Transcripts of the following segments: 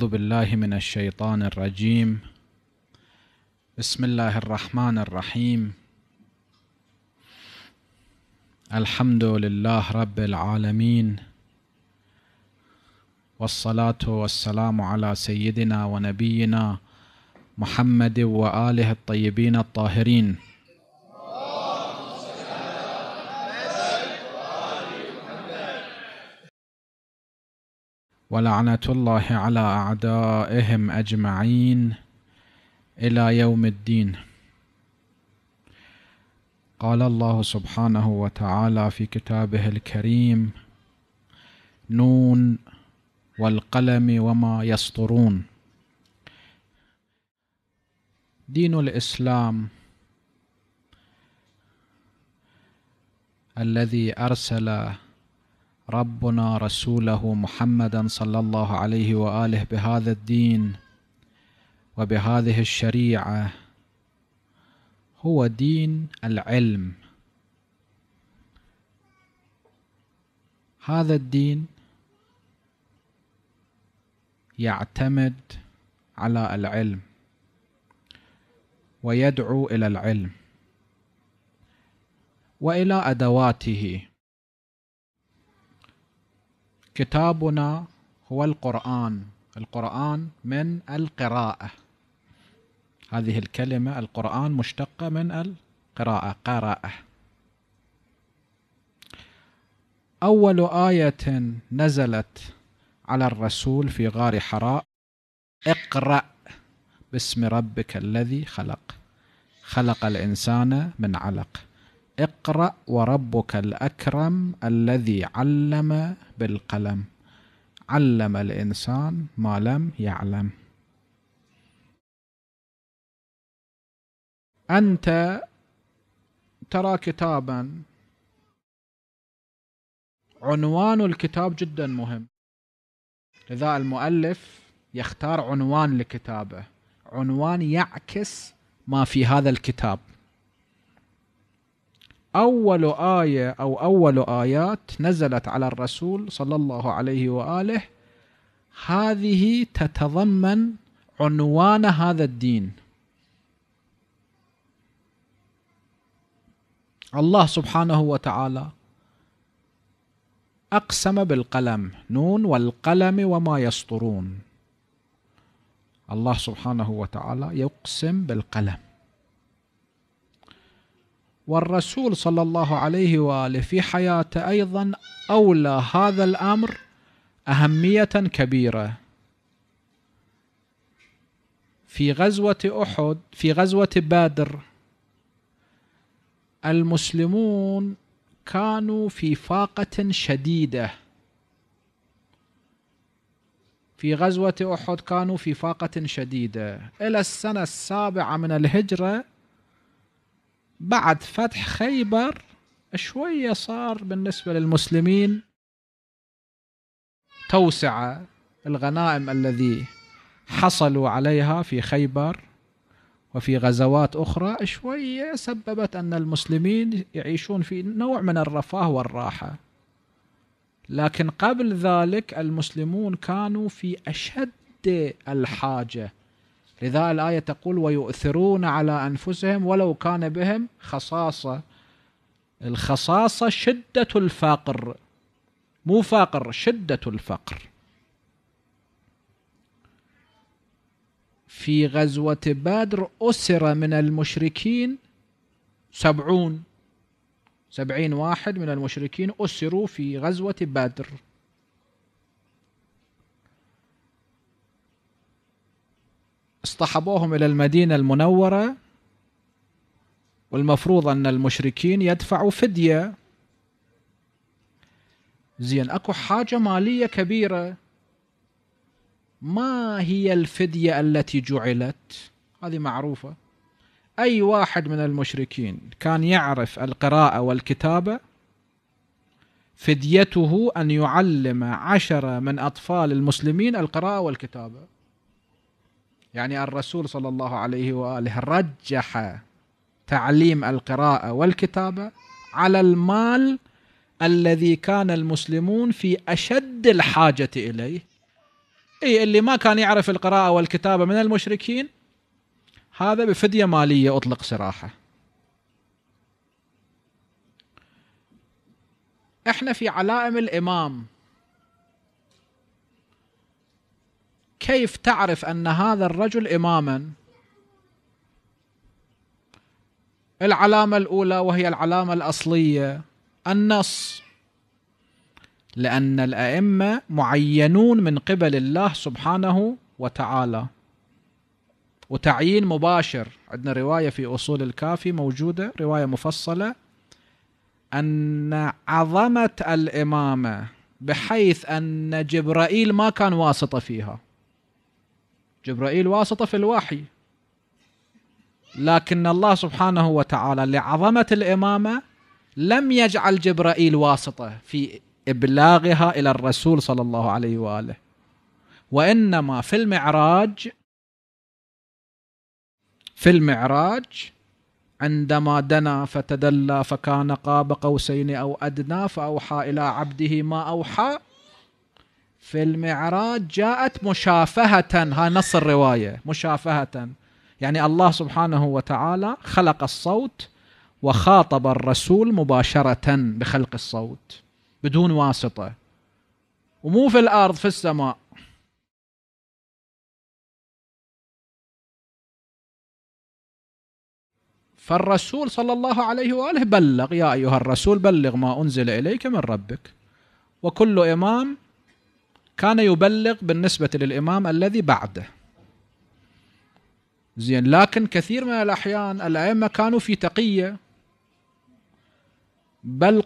أعوذ بالله من الشيطان الرجيم بسم الله الرحمن الرحيم الحمد لله رب العالمين والصلاة والسلام على سيدنا ونبينا محمد وآله الطيبين الطاهرين ولعنه الله على اعدائهم اجمعين الى يوم الدين قال الله سبحانه وتعالى في كتابه الكريم نون والقلم وما يسطرون دين الاسلام الذي ارسل ربنا رسوله محمدا صلى الله عليه واله بهذا الدين وبهذه الشريعه هو دين العلم هذا الدين يعتمد على العلم ويدعو الى العلم والى ادواته كتابنا هو القرآن القرآن من القراءة هذه الكلمة القرآن مشتقة من القراءة قراءة أول آية نزلت على الرسول في غار حراء اقرأ باسم ربك الذي خلق خلق الإنسان من علق اقرأ وربك الأكرم الذي علم بالقلم علم الإنسان ما لم يعلم أنت ترى كتابا عنوان الكتاب جدا مهم لذا المؤلف يختار عنوان لكتابه عنوان يعكس ما في هذا الكتاب أول آية أو أول آيات نزلت على الرسول صلى الله عليه وآله هذه تتضمن عنوان هذا الدين الله سبحانه وتعالى أقسم بالقلم نون والقلم وما يسطرون الله سبحانه وتعالى يقسم بالقلم والرسول صلى الله عليه واله في حياته ايضا اولى هذا الامر اهميه كبيره في غزوه احد في غزوه بدر المسلمون كانوا في فاقه شديده في غزوه احد كانوا في فاقه شديده الى السنه السابعه من الهجره بعد فتح خيبر شوية صار بالنسبة للمسلمين توسعة الغنائم الذي حصلوا عليها في خيبر وفي غزوات أخرى شوية سببت أن المسلمين يعيشون في نوع من الرفاه والراحة لكن قبل ذلك المسلمون كانوا في أشد الحاجة لذا الآية تقول ويؤثرون على أنفسهم ولو كان بهم خصاصة الخصاصة شدة الفقر مو فقر شدة الفقر في غزوة بدر أسر من المشركين سبعون سبعين واحد من المشركين أسروا في غزوة بدر اصطحبوهم إلى المدينة المنورة والمفروض أن المشركين يدفعوا فدية زين أكو حاجة مالية كبيرة ما هي الفدية التي جعلت هذه معروفة أي واحد من المشركين كان يعرف القراءة والكتابة فديته أن يعلم عشرة من أطفال المسلمين القراءة والكتابة يعني الرسول صلى الله عليه واله رجح تعليم القراءه والكتابه على المال الذي كان المسلمون في اشد الحاجه اليه اي اللي ما كان يعرف القراءه والكتابه من المشركين هذا بفديه ماليه اطلق سراحه احنا في علائم الامام كيف تعرف ان هذا الرجل اماما العلامه الاولى وهي العلامه الاصليه النص لان الائمه معينون من قبل الله سبحانه وتعالى وتعيين مباشر عندنا روايه في اصول الكافي موجوده روايه مفصله ان عظمه الامامه بحيث ان جبرائيل ما كان واسطه فيها جبرائيل واسطة في الوحي لكن الله سبحانه وتعالى لعظمة الإمامة لم يجعل جبرائيل واسطة في إبلاغها إلى الرسول صلى الله عليه وآله وإنما في المعراج في المعراج عندما دنا فتدلى فكان قاب قوسين أو أدنى فأوحى إلى عبده ما أوحى في المعراج جاءت مشافهة ها نص الرواية مشافهة يعني الله سبحانه وتعالى خلق الصوت وخاطب الرسول مباشرة بخلق الصوت بدون واسطة ومو في الأرض في السماء فالرسول صلى الله عليه واله بلغ يا ايها الرسول بلغ ما انزل اليك من ربك وكل امام كان يبلغ بالنسبة للإمام الذي بعده زين لكن كثير من الأحيان الأئمة كانوا في تقية بل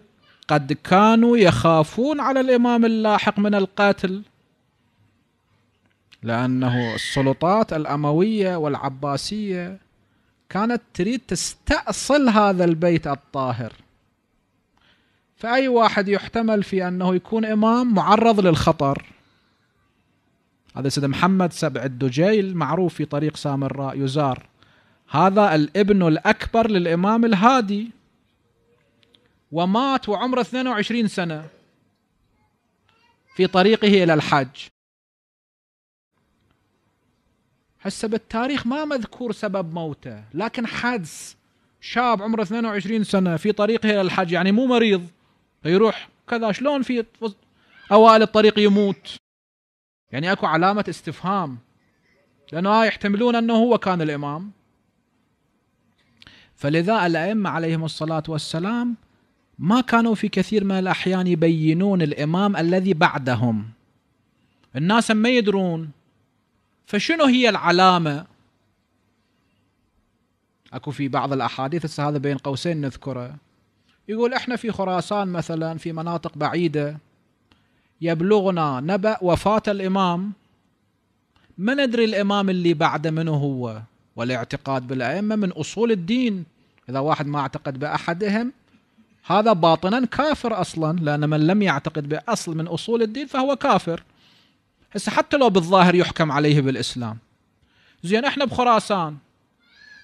قد كانوا يخافون على الإمام اللاحق من القتل لأنه السلطات الأموية والعباسية كانت تريد تستأصل هذا البيت الطاهر فأي واحد يحتمل في أنه يكون إمام معرض للخطر هذا سيدنا محمد سبع الدجيل معروف في طريق سامراء يزار هذا الابن الأكبر للإمام الهادي ومات وعمره 22 سنة في طريقه إلى الحج هسه بالتاريخ ما مذكور سبب موته لكن حدث شاب عمره 22 سنة في طريقه إلى الحج يعني مو مريض يروح كذا شلون في أوائل الطريق يموت يعني اكو علامة استفهام لأنه يحتملون أنه هو كان الإمام فلذا الأئمة عليهم الصلاة والسلام ما كانوا في كثير من الأحيان يبينون الإمام الذي بعدهم الناس ما يدرون فشنو هي العلامة أكو في بعض الأحاديث هذا بين قوسين نذكره يقول إحنا في خراسان مثلا في مناطق بعيدة يبلغنا نبأ وفاة الإمام ما ندري الإمام اللي بعده منه هو والاعتقاد بالأئمة من أصول الدين إذا واحد ما اعتقد بأحدهم هذا باطنا كافر أصلا لأن من لم يعتقد بأصل من أصول الدين فهو كافر هسه حتى لو بالظاهر يحكم عليه بالإسلام زين احنا بخراسان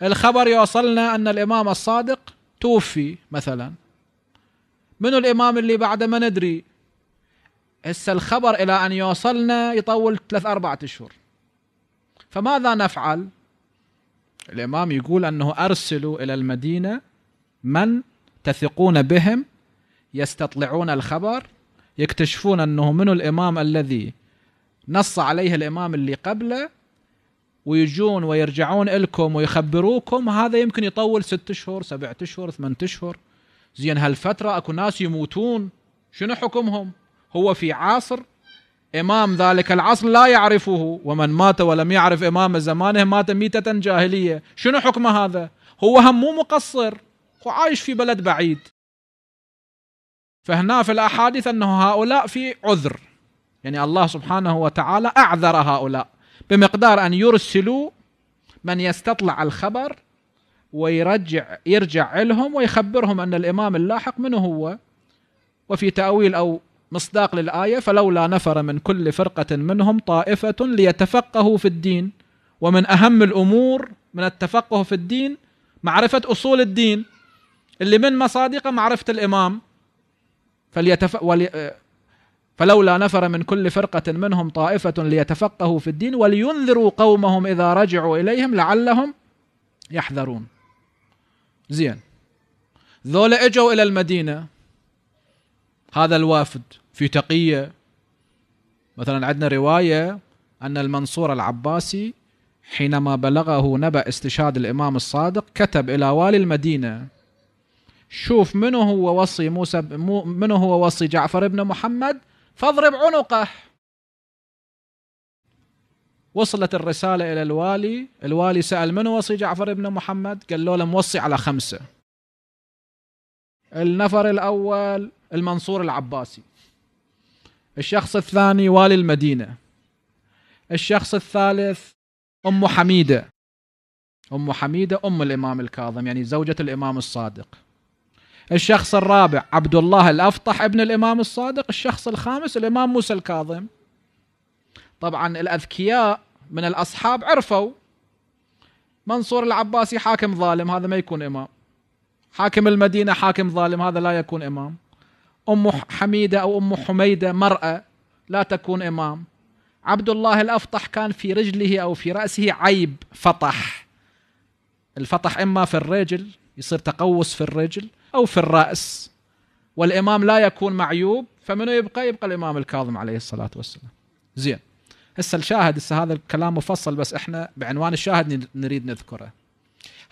الخبر يوصلنا أن الإمام الصادق توفي مثلا منو الإمام اللي بعده ما ندري هسه الخبر الى ان يوصلنا يطول ثلاث اربعة اشهر فماذا نفعل؟ الامام يقول انه ارسلوا الى المدينه من تثقون بهم يستطلعون الخبر يكتشفون انه من الامام الذي نص عليه الامام اللي قبله ويجون ويرجعون لكم ويخبروكم هذا يمكن يطول ست اشهر سبعة اشهر ثمان اشهر زين هالفترة اكو ناس يموتون شنو حكمهم هو في عصر إمام ذلك العصر لا يعرفه ومن مات ولم يعرف إمام زمانه مات ميتة جاهلية شنو حكم هذا هو هم مو مقصر هو عايش في بلد بعيد فهنا في الأحاديث أنه هؤلاء في عذر يعني الله سبحانه وتعالى أعذر هؤلاء بمقدار أن يرسلوا من يستطلع الخبر ويرجع يرجع لهم ويخبرهم أن الإمام اللاحق من هو وفي تأويل أو مصداق للآية فلولا نفر من كل فرقة منهم طائفة ليتفقهوا في الدين ومن أهم الأمور من التفقه في الدين معرفة أصول الدين اللي من مصادقه معرفة الإمام فليتف... ولي... فلولا نفر من كل فرقة منهم طائفة ليتفقهوا في الدين ولينذروا قومهم إذا رجعوا إليهم لعلهم يحذرون زين ذولا اجوا إلى المدينة هذا الوافد في تقية مثلا عندنا رواية أن المنصور العباسي حينما بلغه نبأ استشهاد الإمام الصادق كتب إلى والي المدينة شوف من هو وصي موسى من هو وصي جعفر بن محمد فاضرب عنقه وصلت الرسالة إلى الوالي الوالي سأل من وصي جعفر بن محمد قال له موصي على خمسة النفر الأول المنصور العباسي الشخص الثاني والي المدينة الشخص الثالث أم حميدة أم حميدة أم الإمام الكاظم يعني زوجة الإمام الصادق الشخص الرابع عبد الله الأفطح ابن الإمام الصادق الشخص الخامس الإمام موسى الكاظم طبعا الأذكياء من الأصحاب عرفوا منصور العباسي حاكم ظالم هذا ما يكون إمام حاكم المدينة حاكم ظالم هذا لا يكون إمام ام حميده او ام حميده مراه لا تكون امام عبد الله الافطح كان في رجله او في راسه عيب فطح الفطح اما في الرجل يصير تقوس في الرجل او في الراس والامام لا يكون معيوب فمنو يبقى يبقى الامام الكاظم عليه الصلاه والسلام زين هسه الشاهد هسه هذا الكلام مفصل بس احنا بعنوان الشاهد نريد نذكره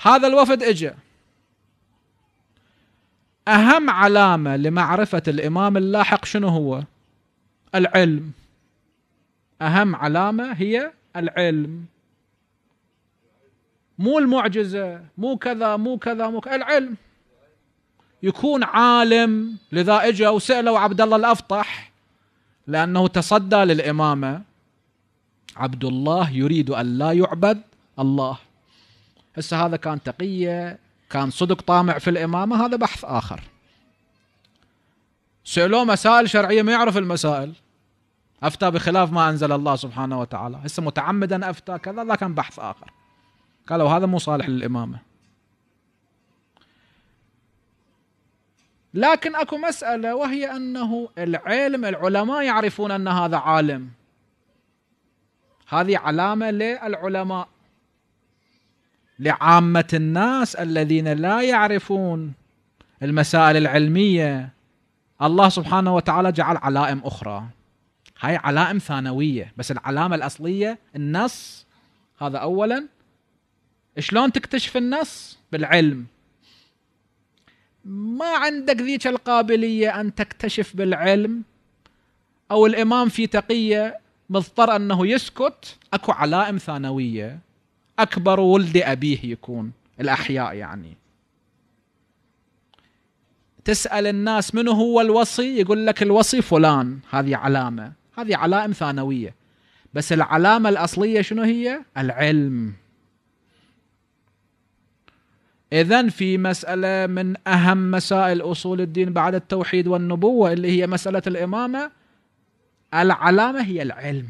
هذا الوفد اجى اهم علامه لمعرفه الامام اللاحق شنو هو؟ العلم اهم علامه هي العلم مو المعجزه مو كذا مو كذا مو كذا العلم يكون عالم لذا اجا وسالوا عبد الله الافطح لانه تصدى للامامه عبد الله يريد ان لا يعبد الله هسه هذا كان تقيه كان صدق طامع في الإمامة هذا بحث آخر سألوه مسائل شرعية ما يعرف المسائل أفتى بخلاف ما أنزل الله سبحانه وتعالى هسه متعمدا أفتى كذا لا كان بحث آخر قالوا هذا مو صالح للإمامة لكن اكو مسألة وهي أنه العلم العلماء يعرفون أن هذا عالم هذه علامة للعلماء لعامة الناس الذين لا يعرفون المسائل العلمية الله سبحانه وتعالى جعل علائم أخرى هاي علائم ثانوية بس العلامة الأصلية النص هذا أولا شلون تكتشف النص بالعلم ما عندك ذيك القابلية أن تكتشف بالعلم أو الإمام في تقية مضطر أنه يسكت أكو علائم ثانوية أكبر ولد أبيه يكون الأحياء يعني تسأل الناس من هو الوصي يقول لك الوصي فلان هذه علامة هذه علائم ثانوية بس العلامة الأصلية شنو هي العلم إذا في مسألة من أهم مسائل أصول الدين بعد التوحيد والنبوة اللي هي مسألة الإمامة العلامة هي العلم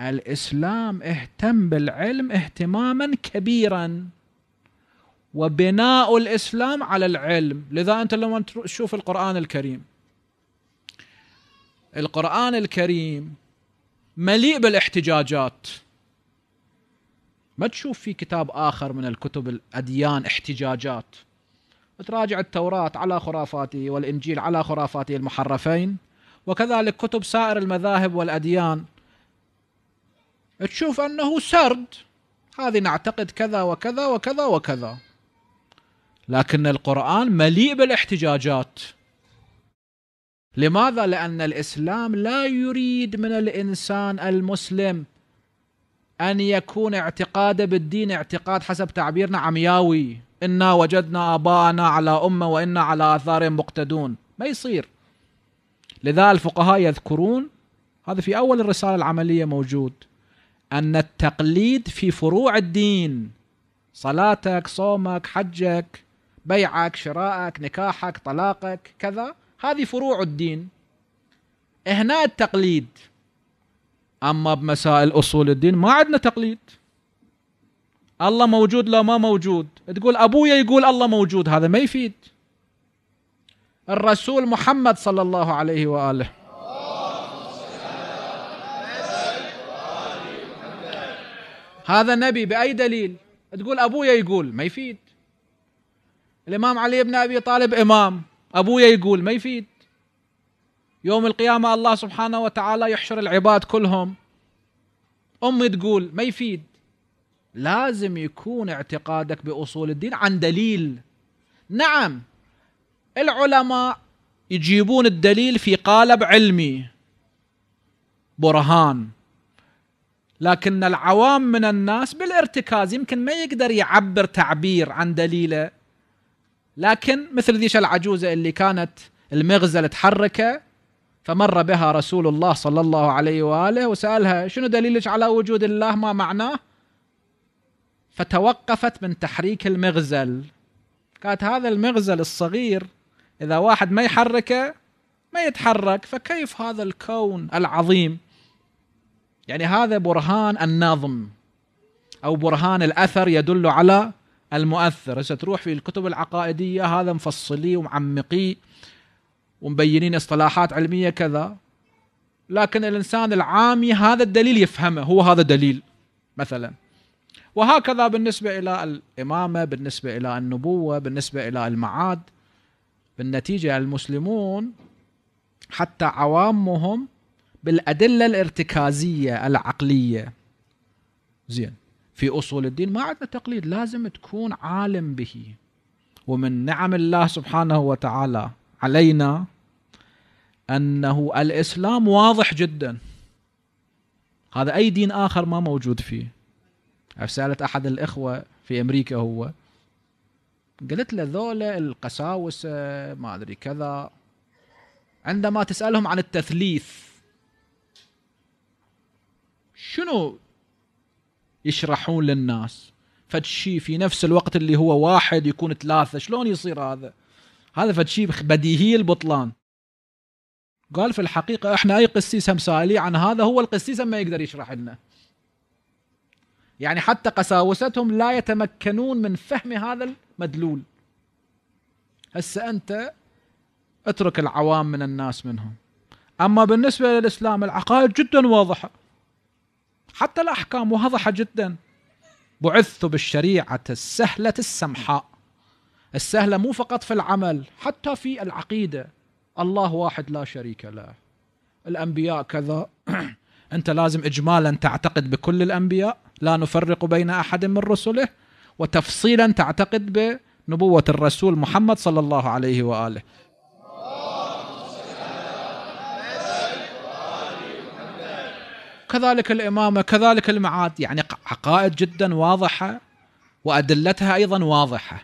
الاسلام اهتم بالعلم اهتماما كبيرا وبناء الاسلام على العلم لذا انت لما تشوف القران الكريم القران الكريم مليء بالاحتجاجات ما تشوف في كتاب اخر من الكتب الاديان احتجاجات تراجع التوراة على خرافاته والإنجيل على خرافاته المحرفين وكذلك كتب سائر المذاهب والأديان تشوف أنه سرد هذه نعتقد كذا وكذا وكذا وكذا لكن القرآن مليء بالاحتجاجات لماذا؟ لأن الإسلام لا يريد من الإنسان المسلم أن يكون اعتقاده بالدين اعتقاد حسب تعبيرنا عمياوي إنا وجدنا آباءنا على أمة وإنا على آثارهم مقتدون ما يصير لذا الفقهاء يذكرون هذا في أول الرسالة العملية موجود أن التقليد في فروع الدين صلاتك صومك حجك بيعك شرائك نكاحك طلاقك كذا هذه فروع الدين هنا التقليد أما بمسائل أصول الدين ما عندنا تقليد الله موجود لو ما موجود تقول أبويا يقول الله موجود هذا ما يفيد الرسول محمد صلى الله عليه وآله هذا النبي باي دليل تقول ابويا يقول ما يفيد الامام علي بن ابي طالب امام ابويا يقول ما يفيد يوم القيامه الله سبحانه وتعالى يحشر العباد كلهم امي تقول ما يفيد لازم يكون اعتقادك باصول الدين عن دليل نعم العلماء يجيبون الدليل في قالب علمي برهان لكن العوام من الناس بالارتكاز يمكن ما يقدر يعبر تعبير عن دليله لكن مثل ذيش العجوزة اللي كانت المغزل تحركه فمر بها رسول الله صلى الله عليه وآله وسألها شنو دليلك على وجود الله ما معناه فتوقفت من تحريك المغزل قالت هذا المغزل الصغير إذا واحد ما يحركه ما يتحرك فكيف هذا الكون العظيم يعني هذا برهان الناظم او برهان الاثر يدل على المؤثر هسه تروح في الكتب العقائديه هذا مفصلي ومعمقي ومبينين اصطلاحات علميه كذا لكن الانسان العامي هذا الدليل يفهمه هو هذا دليل مثلا وهكذا بالنسبه الى الامامه بالنسبه الى النبوه بالنسبه الى المعاد بالنتيجه المسلمون حتى عوامهم بالادله الارتكازيه العقليه زين في اصول الدين ما عندنا تقليد لازم تكون عالم به ومن نعم الله سبحانه وتعالى علينا انه الاسلام واضح جدا هذا اي دين اخر ما موجود فيه سالت احد الاخوه في امريكا هو قلت له ذولا القساوسه ما ادري كذا عندما تسالهم عن التثليث شنو يشرحون للناس فتشي في نفس الوقت اللي هو واحد يكون ثلاثة شلون يصير هذا هذا فتشي بديهي البطلان قال في الحقيقة احنا اي قسيس هم سالي عن هذا هو القسيس ما يقدر يشرح لنا يعني حتى قساوستهم لا يتمكنون من فهم هذا المدلول هسه انت اترك العوام من الناس منهم اما بالنسبة للاسلام العقائد جدا واضحة حتى الأحكام واضحة جدا بعثت بالشريعة السهلة السمحاء السهلة مو فقط في العمل حتى في العقيدة الله واحد لا شريك له الأنبياء كذا أنت لازم إجمالا تعتقد بكل الأنبياء لا نفرق بين أحد من رسله وتفصيلا تعتقد بنبوة الرسول محمد صلى الله عليه وآله كذلك الإمامة كذلك المعاد يعني عقائد جدا واضحة وأدلتها أيضا واضحة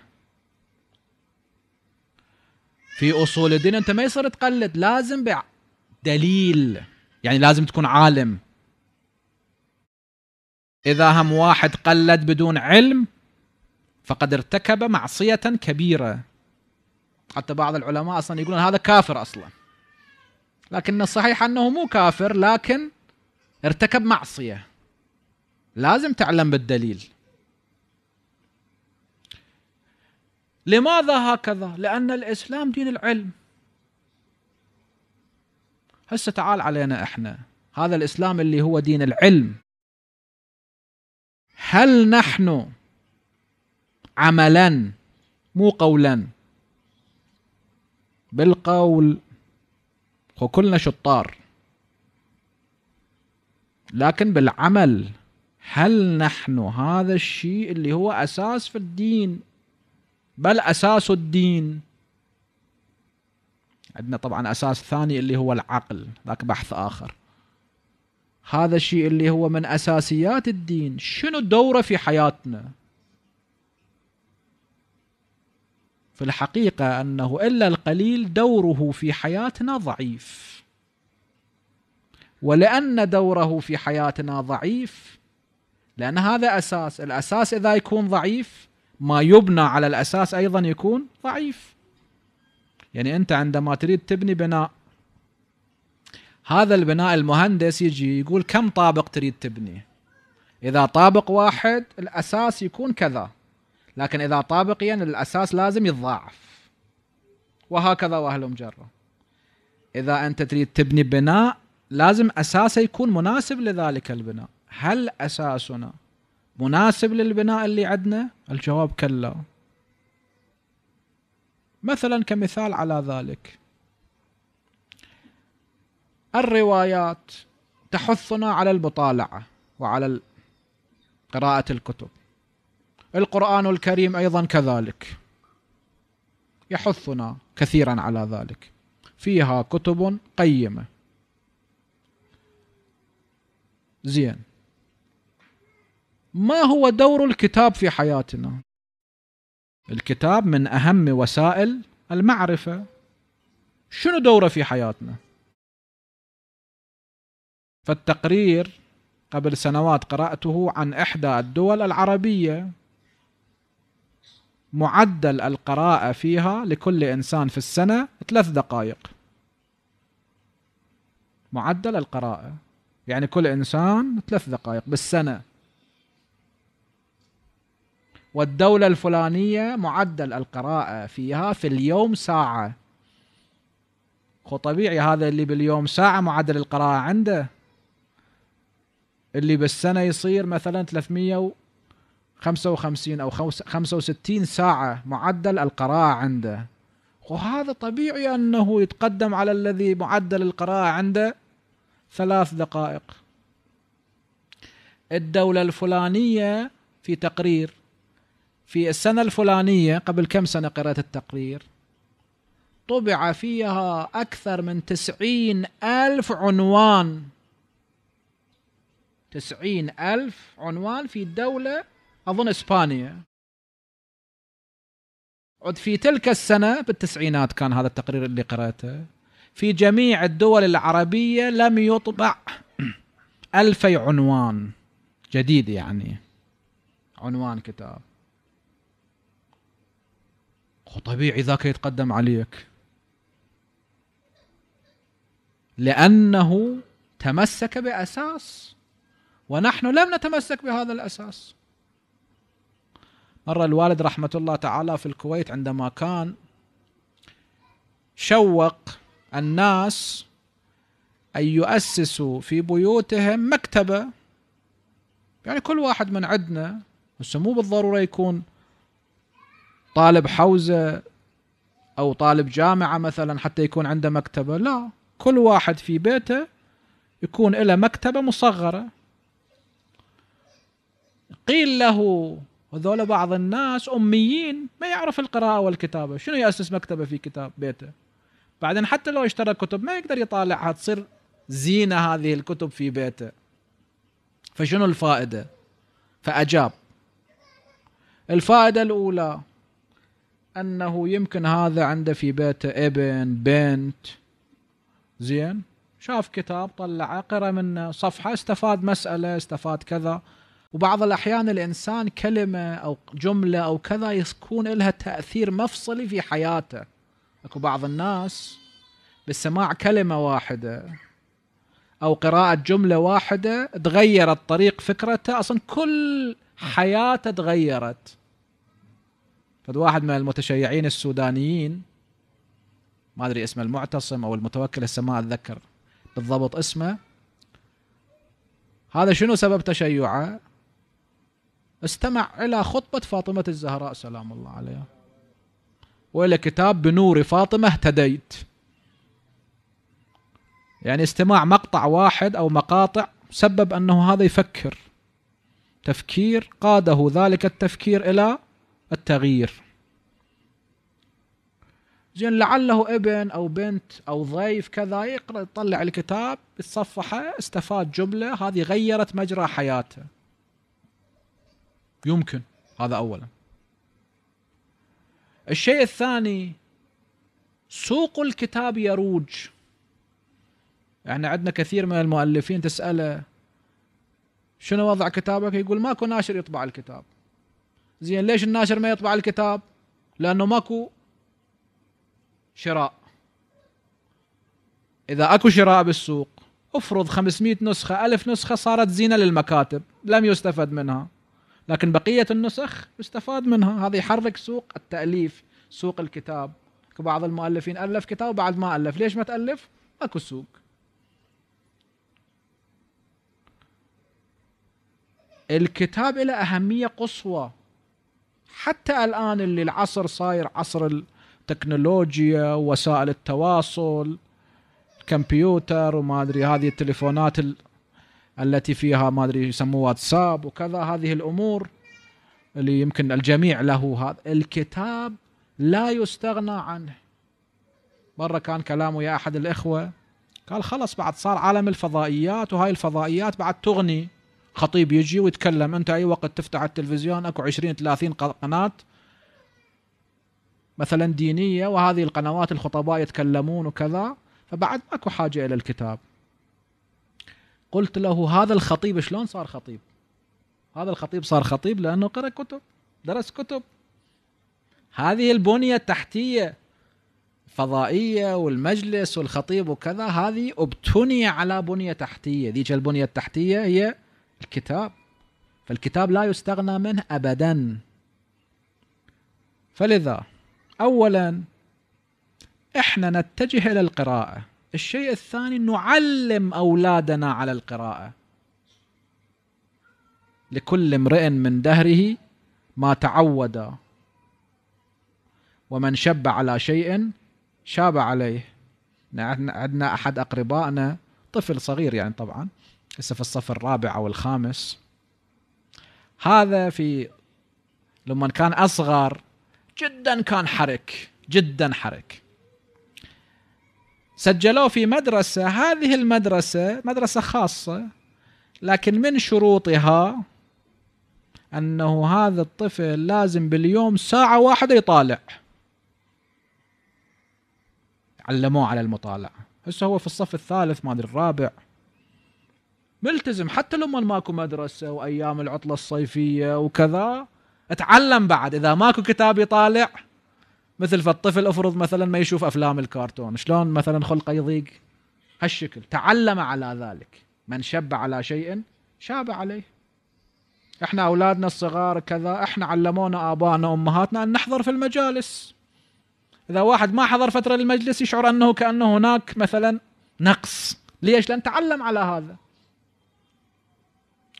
في أصول الدين أنت ما يصير تقلد لازم دليل يعني لازم تكون عالم إذا هم واحد قلد بدون علم فقد ارتكب معصية كبيرة حتى بعض العلماء أصلا يقولون هذا كافر أصلا لكن الصحيح أنه مو كافر لكن ارتكب معصية لازم تعلم بالدليل لماذا هكذا؟ لأن الإسلام دين العلم هسه تعال علينا احنا هذا الإسلام اللي هو دين العلم هل نحن عملا مو قولا بالقول وكلنا شطار لكن بالعمل هل نحن هذا الشيء اللي هو اساس في الدين بل اساس الدين عندنا طبعا اساس ثاني اللي هو العقل ذاك بحث اخر هذا الشيء اللي هو من اساسيات الدين شنو دوره في حياتنا في الحقيقه انه الا القليل دوره في حياتنا ضعيف ولأن دوره في حياتنا ضعيف لأن هذا أساس الأساس إذا يكون ضعيف ما يبنى على الأساس أيضا يكون ضعيف يعني أنت عندما تريد تبني بناء هذا البناء المهندس يجي يقول كم طابق تريد تبنيه إذا طابق واحد الأساس يكون كذا لكن إذا طابقين يعني الأساس لازم يتضاعف وهكذا وأهل مجرة إذا أنت تريد تبني بناء لازم اساسه يكون مناسب لذلك البناء هل اساسنا مناسب للبناء اللي عندنا الجواب كلا مثلا كمثال على ذلك الروايات تحثنا على المطالعه وعلى قراءه الكتب القران الكريم ايضا كذلك يحثنا كثيرا على ذلك فيها كتب قيمه زين ما هو دور الكتاب في حياتنا الكتاب من اهم وسائل المعرفه شنو دوره في حياتنا فالتقرير قبل سنوات قراته عن احدى الدول العربيه معدل القراءه فيها لكل انسان في السنه ثلاث دقائق معدل القراءه يعني كل انسان ثلاث دقائق بالسنه والدولة الفلانية معدل القراءة فيها في اليوم ساعة هو طبيعي هذا اللي باليوم ساعة معدل القراءة عنده اللي بالسنة يصير مثلا 355 أو 65 ساعة معدل القراءة عنده وهذا طبيعي أنه يتقدم على الذي معدل القراءة عنده ثلاث دقائق الدولة الفلانية في تقرير في السنة الفلانية قبل كم سنة قرأت التقرير طبع فيها أكثر من تسعين ألف عنوان تسعين ألف عنوان في دولة أظن إسبانيا عد في تلك السنة بالتسعينات كان هذا التقرير اللي قرأته في جميع الدول العربية لم يطبع ألفي عنوان جديد يعني عنوان كتاب طبيعي ذاك يتقدم عليك لأنه تمسك بأساس ونحن لم نتمسك بهذا الأساس مرة الوالد رحمة الله تعالى في الكويت عندما كان شوق الناس أن يؤسسوا في بيوتهم مكتبة يعني كل واحد من عندنا بس مو بالضرورة يكون طالب حوزة أو طالب جامعة مثلا حتى يكون عنده مكتبة لا كل واحد في بيته يكون له مكتبة مصغرة قيل له هذول بعض الناس أميين ما يعرف القراءة والكتابة شنو يأسس مكتبة في كتاب بيته بعدين حتى لو اشترى كتب ما يقدر يطالعها تصير زينة هذه الكتب في بيته فشنو الفائدة فأجاب الفائدة الأولى أنه يمكن هذا عنده في بيته ابن بنت زين شاف كتاب طلعه قرأ منه صفحة استفاد مسألة استفاد كذا وبعض الأحيان الإنسان كلمة أو جملة أو كذا يكون لها تأثير مفصلي في حياته اكو بعض الناس بالسماع كلمة واحدة أو قراءة جملة واحدة تغيرت طريق فكرته أصلا كل حياته تغيرت فد واحد من المتشيعين السودانيين ما أدري اسمه المعتصم أو المتوكل هسه ما أتذكر بالضبط اسمه هذا شنو سبب تشيعه؟ استمع إلى خطبة فاطمة الزهراء سلام الله عليها وإلى كتاب بنور فاطمة اهتديت يعني استماع مقطع واحد أو مقاطع سبب أنه هذا يفكر تفكير قاده ذلك التفكير إلى التغيير زين لعله ابن أو بنت أو ضيف كذا يقرأ يطلع الكتاب يتصفحه استفاد جملة هذه غيرت مجرى حياته يمكن هذا أولا الشيء الثاني سوق الكتاب يروج يعني عندنا كثير من المؤلفين تسأله شنو وضع كتابك يقول ماكو ناشر يطبع الكتاب زين ليش الناشر ما يطبع الكتاب لأنه ماكو شراء إذا أكو شراء بالسوق افرض 500 نسخة ألف نسخة صارت زينة للمكاتب لم يستفد منها لكن بقيه النسخ يستفاد منها هذا يحرك سوق التاليف سوق الكتاب بعض المؤلفين الف كتاب وبعد ما الف ليش ما تالف اكو سوق الكتاب له اهميه قصوى حتى الان اللي العصر صاير عصر التكنولوجيا ووسائل التواصل الكمبيوتر وما ادري هذه التليفونات التي فيها ما ادري يسموه واتساب وكذا هذه الامور اللي يمكن الجميع له هذا الكتاب لا يستغنى عنه مره كان كلامه يا احد الاخوه قال خلص بعد صار عالم الفضائيات وهاي الفضائيات بعد تغني خطيب يجي ويتكلم انت اي وقت تفتح التلفزيون اكو 20 30 قناه مثلا دينيه وهذه القنوات الخطباء يتكلمون وكذا فبعد ماكو حاجه الى الكتاب قلت له هذا الخطيب شلون صار خطيب هذا الخطيب صار خطيب لأنه قرأ كتب درس كتب هذه البنية التحتية الفضائية والمجلس والخطيب وكذا هذه ابتني على بنية تحتية ذيك البنية التحتية هي الكتاب فالكتاب لا يستغنى منه أبدا فلذا أولا احنا نتجه إلى القراءة الشيء الثاني نعلم أولادنا على القراءة لكل امرئ من دهره ما تعود ومن شب على شيء شاب عليه عندنا أحد أقربائنا طفل صغير يعني طبعا لسه في الصف الرابع أو الخامس هذا في لما كان أصغر جدا كان حرك جدا حرك سجلوه في مدرسة هذه المدرسة مدرسة خاصة لكن من شروطها أنه هذا الطفل لازم باليوم ساعة واحدة يطالع علموه على المطالعة هسه هو في الصف الثالث ما أدري الرابع ملتزم حتى لما ماكو مدرسة وأيام العطلة الصيفية وكذا اتعلم بعد إذا ماكو كتاب يطالع مثل فالطفل افرض مثلا ما يشوف افلام الكرتون شلون مثلا خلقه يضيق هالشكل تعلم على ذلك من شب على شيء شاب عليه احنا اولادنا الصغار كذا احنا علمونا ابائنا وامهاتنا ان نحضر في المجالس اذا واحد ما حضر فتره المجلس يشعر انه كانه هناك مثلا نقص ليش لان تعلم على هذا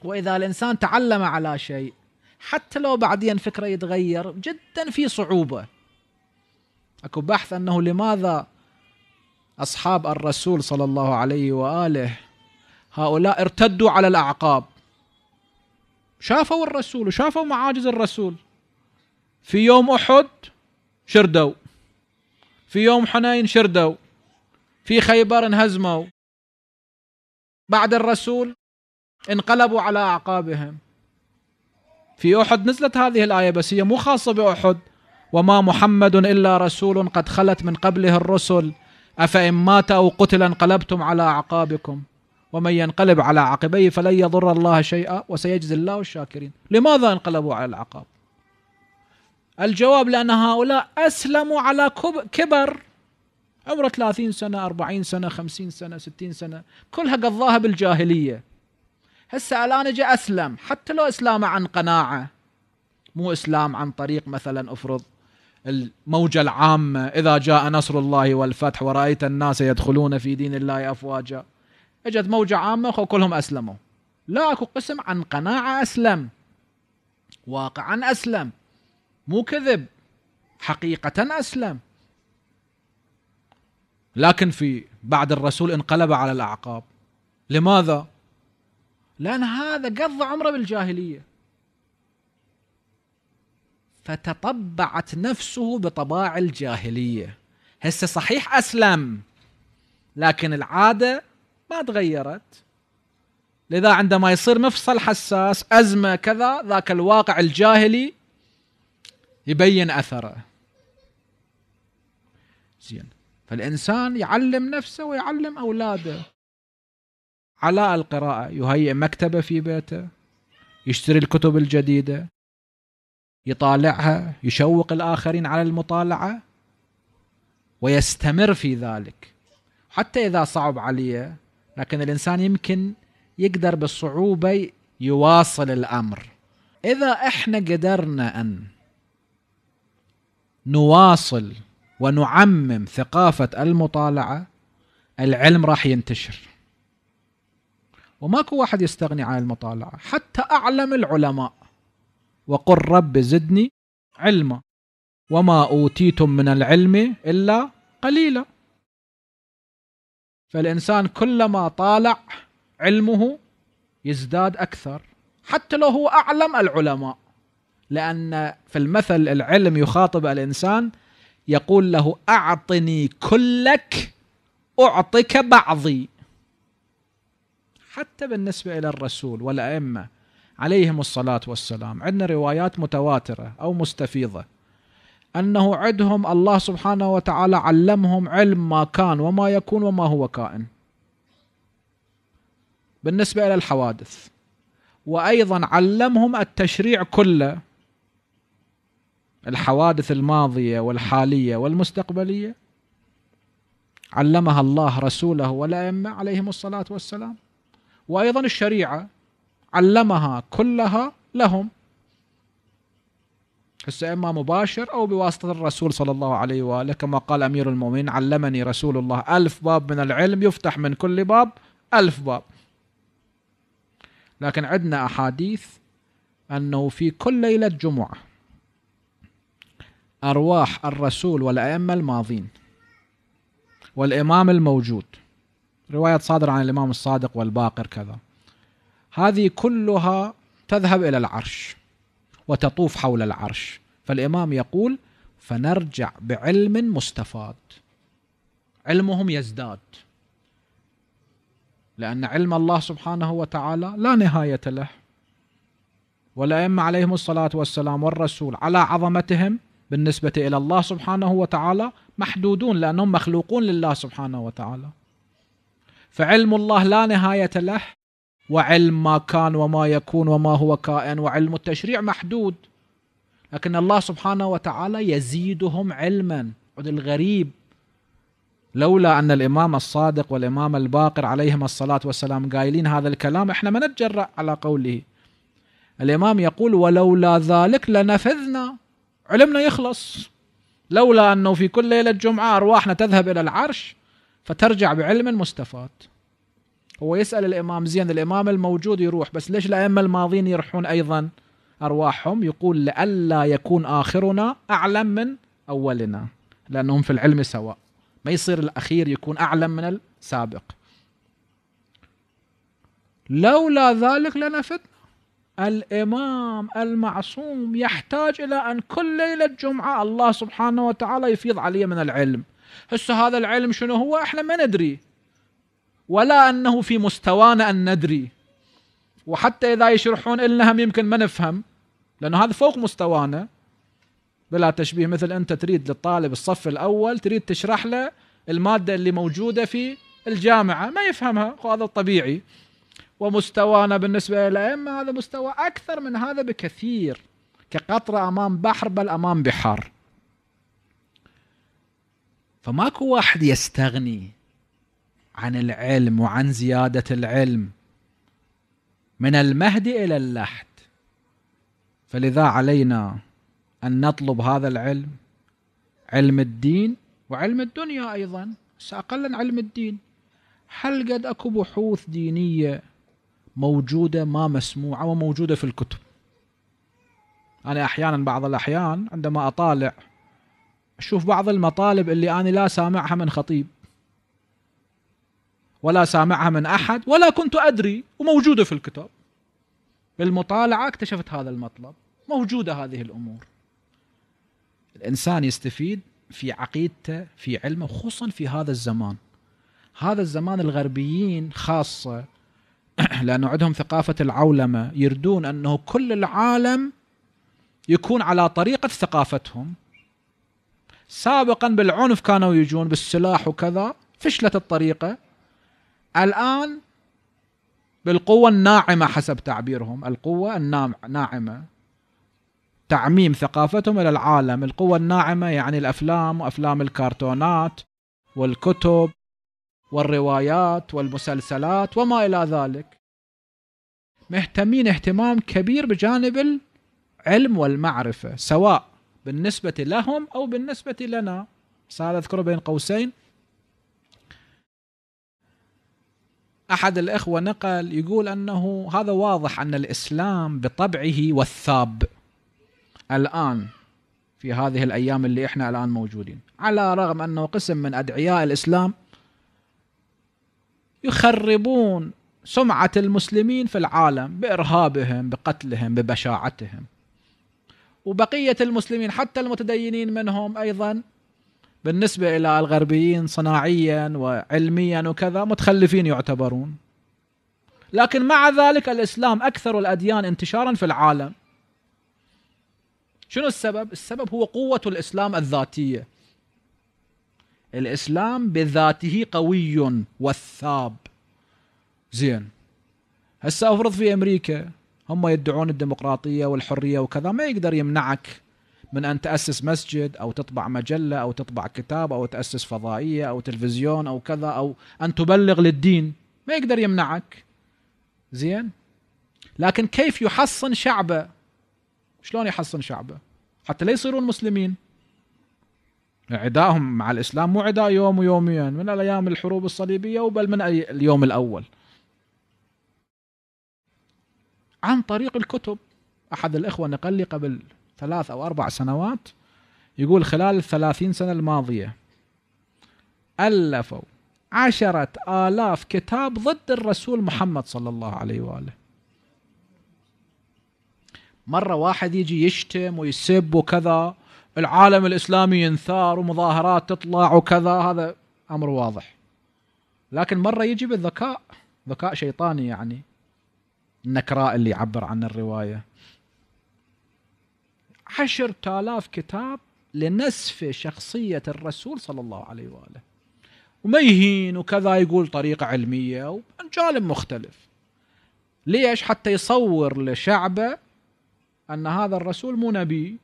واذا الانسان تعلم على شيء حتى لو بعدين فكره يتغير جدا في صعوبه اكو بحث انه لماذا اصحاب الرسول صلى الله عليه واله هؤلاء ارتدوا على الاعقاب شافوا الرسول وشافوا معاجز الرسول في يوم احد شردوا في يوم حنين شردوا في خيبر انهزموا بعد الرسول انقلبوا على اعقابهم في احد نزلت هذه الايه بس هي مو خاصه باحد وما محمد الا رسول قد خلت من قبله الرسل افان مات او قتل انقلبتم على اعقابكم ومن ينقلب على عقبيه فلن يضر الله شيئا وسيجزي الله الشاكرين لماذا انقلبوا على العقاب الجواب لأن هؤلاء أسلموا على كبر عمره 30 سنة 40 سنة 50 سنة 60 سنة كلها قضاها بالجاهلية هسه الآن اجى أسلم حتى لو إسلامه عن قناعة مو إسلام عن طريق مثلا أفرض الموجة العامة إذا جاء نصر الله والفتح ورأيت الناس يدخلون في دين الله أفواجا اجت موجة عامة وكلهم أسلموا لا أكو قسم عن قناعة أسلم واقعا أسلم مو كذب حقيقة أسلم لكن في بعد الرسول انقلب على الأعقاب لماذا؟ لأن هذا قضى عمره بالجاهلية فتطبعت نفسه بطباع الجاهلية هسه صحيح أسلم لكن العادة ما تغيرت لذا عندما يصير مفصل حساس أزمة كذا ذاك الواقع الجاهلي يبين أثره زين فالإنسان يعلم نفسه ويعلم أولاده على القراءة يهيئ مكتبة في بيته يشتري الكتب الجديدة يطالعها يشوق الآخرين على المطالعة ويستمر في ذلك حتى إذا صعب عليه لكن الإنسان يمكن يقدر بالصعوبة يواصل الأمر إذا إحنا قدرنا أن نواصل ونعمم ثقافة المطالعة العلم راح ينتشر وماكو واحد يستغني عن المطالعة حتى أعلم العلماء وقل رب زدني علما وما أوتيتم من العلم إلا قليلا فالإنسان كلما طالع علمه يزداد أكثر حتى لو هو أعلم العلماء لأن في المثل العلم يخاطب الإنسان يقول له أعطني كلك أعطك بعضي حتى بالنسبة إلى الرسول والأئمة عليهم الصلاة والسلام عندنا روايات متواترة أو مستفيضة أنه عدهم الله سبحانه وتعالى علمهم علم ما كان وما يكون وما هو كائن بالنسبة إلى الحوادث وأيضا علمهم التشريع كله الحوادث الماضية والحالية والمستقبلية علمها الله رسوله والأئمة عليهم الصلاة والسلام وأيضا الشريعة علمها كلها لهم هسه اما مباشر او بواسطه الرسول صلى الله عليه واله كما قال امير المؤمنين علمني رسول الله ألف باب من العلم يفتح من كل باب ألف باب لكن عندنا احاديث انه في كل ليله جمعه ارواح الرسول والائمه الماضين والامام الموجود روايه صادره عن الامام الصادق والباقر كذا هذه كلها تذهب الى العرش وتطوف حول العرش فالامام يقول فنرجع بعلم مستفاد علمهم يزداد لان علم الله سبحانه وتعالى لا نهايه له والائمه عليهم الصلاه والسلام والرسول على عظمتهم بالنسبه الى الله سبحانه وتعالى محدودون لانهم مخلوقون لله سبحانه وتعالى فعلم الله لا نهايه له وعلم ما كان وما يكون وما هو كائن وعلم التشريع محدود لكن الله سبحانه وتعالى يزيدهم علما الغريب لولا أن الإمام الصادق والإمام الباقر عليهم الصلاة والسلام قايلين هذا الكلام إحنا ما نتجرأ على قوله الإمام يقول ولولا ذلك لنفذنا علمنا يخلص لولا أنه في كل ليلة جمعة أرواحنا تذهب إلى العرش فترجع بعلم مستفاد هو يسال الامام زين الامام الموجود يروح بس ليش الائمه الماضين يرحون ايضا ارواحهم يقول لئلا يكون اخرنا اعلم من اولنا لانهم في العلم سواء ما يصير الاخير يكون اعلم من السابق لولا ذلك لنفتنا الامام المعصوم يحتاج الى ان كل ليله جمعه الله سبحانه وتعالى يفيض عليه من العلم هسه هذا العلم شنو هو احنا ما ندري ولا انه في مستوانا ان ندري وحتى اذا يشرحون لنا هم يمكن ما نفهم لانه هذا فوق مستوانا بلا تشبيه مثل انت تريد للطالب الصف الاول تريد تشرح له الماده اللي موجوده في الجامعه ما يفهمها هذا الطبيعي ومستوانا بالنسبه للائمه هذا مستوى اكثر من هذا بكثير كقطره امام بحر بل امام بحار فماكو واحد يستغني عن العلم وعن زياده العلم من المهد الى اللحد فلذا علينا ان نطلب هذا العلم علم الدين وعلم الدنيا ايضا اقلا علم الدين هل قد اكو بحوث دينيه موجوده ما مسموعه وموجوده في الكتب انا احيانا بعض الاحيان عندما اطالع اشوف بعض المطالب اللي انا لا سامعها من خطيب ولا سامعها من احد ولا كنت ادري وموجوده في الكتاب بالمطالعه اكتشفت هذا المطلب موجوده هذه الامور الانسان يستفيد في عقيدته في علمه خصوصا في هذا الزمان هذا الزمان الغربيين خاصه لانه عندهم ثقافه العولمه يردون انه كل العالم يكون على طريقه ثقافتهم سابقا بالعنف كانوا يجون بالسلاح وكذا فشلت الطريقه الآن بالقوة الناعمة حسب تعبيرهم القوة الناعمة تعميم ثقافتهم إلى العالم القوة الناعمة يعني الأفلام وأفلام الكرتونات والكتب والروايات والمسلسلات وما إلى ذلك مهتمين اهتمام كبير بجانب العلم والمعرفة سواء بالنسبة لهم أو بالنسبة لنا سأذكر بين قوسين احد الاخوه نقل يقول انه هذا واضح ان الاسلام بطبعه والثاب الان في هذه الايام اللي احنا الان موجودين على رغم انه قسم من ادعياء الاسلام يخربون سمعه المسلمين في العالم بارهابهم بقتلهم ببشاعتهم وبقيه المسلمين حتى المتدينين منهم ايضا بالنسبة إلى الغربيين صناعيا وعلميا وكذا متخلفين يعتبرون لكن مع ذلك الإسلام أكثر الأديان انتشارا في العالم شنو السبب؟ السبب هو قوة الإسلام الذاتية الإسلام بذاته قوي وثاب زين هسه افرض في امريكا هم يدعون الديمقراطيه والحريه وكذا ما يقدر يمنعك من ان تاسس مسجد او تطبع مجله او تطبع كتاب او تاسس فضائيه او تلفزيون او كذا او ان تبلغ للدين ما يقدر يمنعك زين لكن كيف يحصن شعبه شلون يحصن شعبه حتى لا يصيرون مسلمين عداهم مع الاسلام مو عداء يوم ويوميا من الايام الحروب الصليبيه وبل من اليوم الاول عن طريق الكتب احد الاخوه نقل لي قبل ثلاث أو أربع سنوات يقول خلال الثلاثين سنة الماضية ألفوا عشرة آلاف كتاب ضد الرسول محمد صلى الله عليه وآله مرة واحد يجي يشتم ويسب وكذا العالم الإسلامي ينثار ومظاهرات تطلع وكذا هذا أمر واضح لكن مرة يجي بالذكاء ذكاء شيطاني يعني النكراء اللي يعبر عن الرواية عشرة آلاف كتاب لنسف شخصية الرسول صلى الله عليه وآله وما يهين وكذا يقول طريقة علمية وجانب مختلف ليش حتى يصور لشعبه أن هذا الرسول مو نبي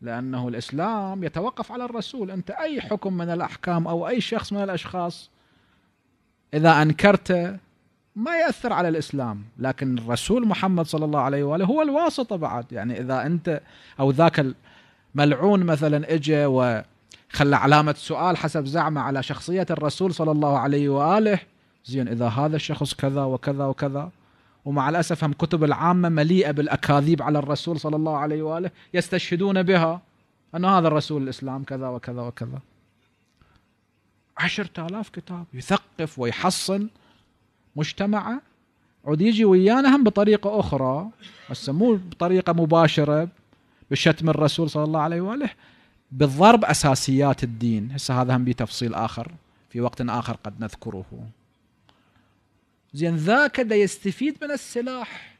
لأنه الإسلام يتوقف على الرسول أنت أي حكم من الأحكام أو أي شخص من الأشخاص إذا أنكرته ما ياثر على الاسلام لكن الرسول محمد صلى الله عليه واله هو الواسطه بعد يعني اذا انت او ذاك الملعون مثلا اجى وخلى علامه سؤال حسب زعمه على شخصيه الرسول صلى الله عليه واله زين اذا هذا الشخص كذا وكذا وكذا ومع الاسف هم كتب العامه مليئه بالاكاذيب على الرسول صلى الله عليه واله يستشهدون بها ان هذا الرسول الاسلام كذا وكذا وكذا عشرة آلاف كتاب يثقف ويحصن مجتمعه عود يجي ويانا هم بطريقه اخرى بس مو بطريقه مباشره بشتم الرسول صلى الله عليه واله بالضرب اساسيات الدين هسه هذا هم بتفصيل اخر في وقت اخر قد نذكره زين ذاك دا يستفيد من السلاح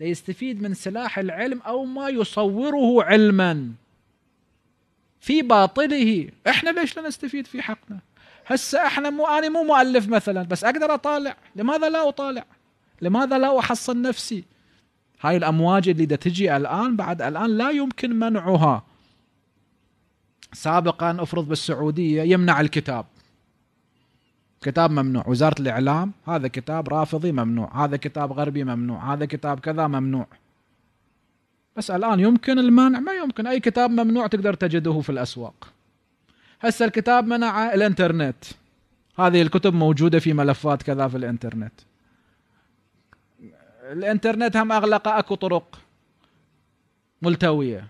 دا يستفيد من سلاح العلم او ما يصوره علما في باطله احنا ليش لا نستفيد في حقنا هسه احنا مو انا مو مؤلف مثلا بس اقدر اطالع لماذا لا اطالع لماذا لا احصن نفسي هاي الامواج اللي تجي الان بعد الان لا يمكن منعها سابقا افرض بالسعوديه يمنع الكتاب كتاب ممنوع وزارة الإعلام هذا كتاب رافضي ممنوع هذا كتاب غربي ممنوع هذا كتاب كذا ممنوع بس الآن يمكن المنع ما يمكن أي كتاب ممنوع تقدر تجده في الأسواق هسه الكتاب منع الانترنت هذه الكتب موجودة في ملفات كذا في الانترنت الانترنت هم اغلق اكو طرق ملتوية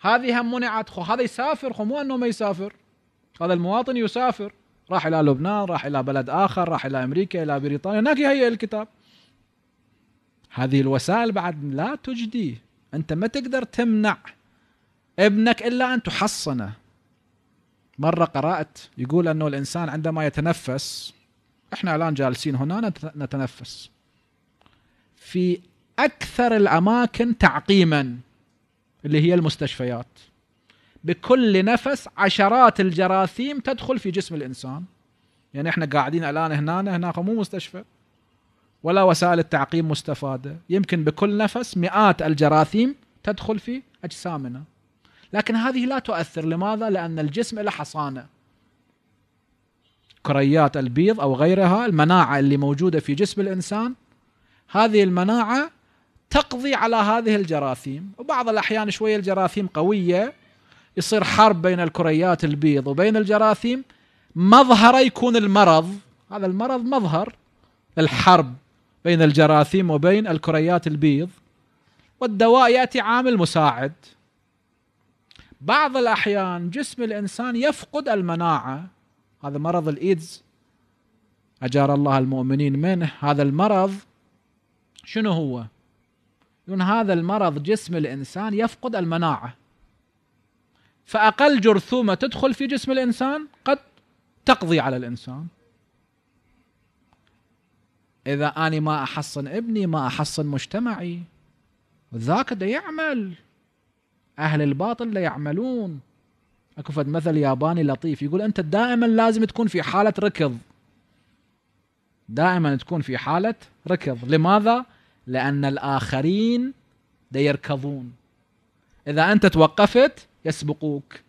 هذه هم منعت خو هذا يسافر خو مو انه ما يسافر هذا المواطن يسافر راح الى لبنان راح الى بلد اخر راح الى امريكا الى بريطانيا هناك يهيئ الكتاب هذه الوسائل بعد لا تجدي انت ما تقدر تمنع ابنك الا ان تحصنه مره قرات يقول انه الانسان عندما يتنفس احنا الان جالسين هنا نتنفس في اكثر الاماكن تعقيما اللي هي المستشفيات بكل نفس عشرات الجراثيم تدخل في جسم الانسان يعني احنا قاعدين الان هنا هناك مو مستشفى ولا وسائل التعقيم مستفاده يمكن بكل نفس مئات الجراثيم تدخل في اجسامنا لكن هذه لا تؤثر لماذا؟ لأن الجسم له حصانة كريات البيض أو غيرها المناعة اللي موجودة في جسم الإنسان هذه المناعة تقضي على هذه الجراثيم وبعض الأحيان شوية الجراثيم قوية يصير حرب بين الكريات البيض وبين الجراثيم مظهره يكون المرض هذا المرض مظهر الحرب بين الجراثيم وبين الكريات البيض والدواء ياتي عامل مساعد بعض الأحيان جسم الإنسان يفقد المناعة هذا مرض الإيدز أجار الله المؤمنين منه هذا المرض شنو هو يقول هذا المرض جسم الإنسان يفقد المناعة فأقل جرثومة تدخل في جسم الإنسان قد تقضي على الإنسان إذا أنا ما أحصن ابني ما أحصن مجتمعي ذاك ده يعمل أهل الباطل ليعملون أكو فد مثل ياباني لطيف يقول أنت دائما لازم تكون في حالة ركض دائما تكون في حالة ركض لماذا؟ لأن الآخرين يركضون إذا أنت توقفت يسبقوك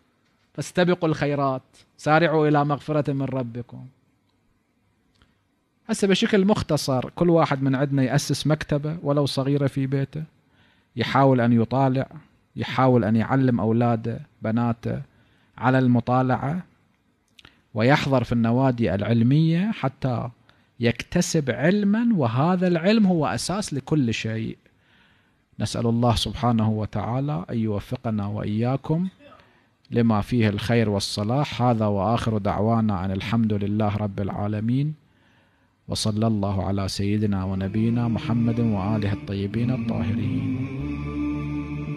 فاستبقوا الخيرات سارعوا إلى مغفرة من ربكم هسه بشكل مختصر كل واحد من عندنا يأسس مكتبة ولو صغيرة في بيته يحاول أن يطالع يحاول أن يعلم أولاده بناته على المطالعة ويحضر في النوادي العلمية حتى يكتسب علما وهذا العلم هو أساس لكل شيء نسأل الله سبحانه وتعالى أن يوفقنا وإياكم لما فيه الخير والصلاح هذا وآخر دعوانا أن الحمد لله رب العالمين وصلى الله على سيدنا ونبينا محمد وآله الطيبين الطاهرين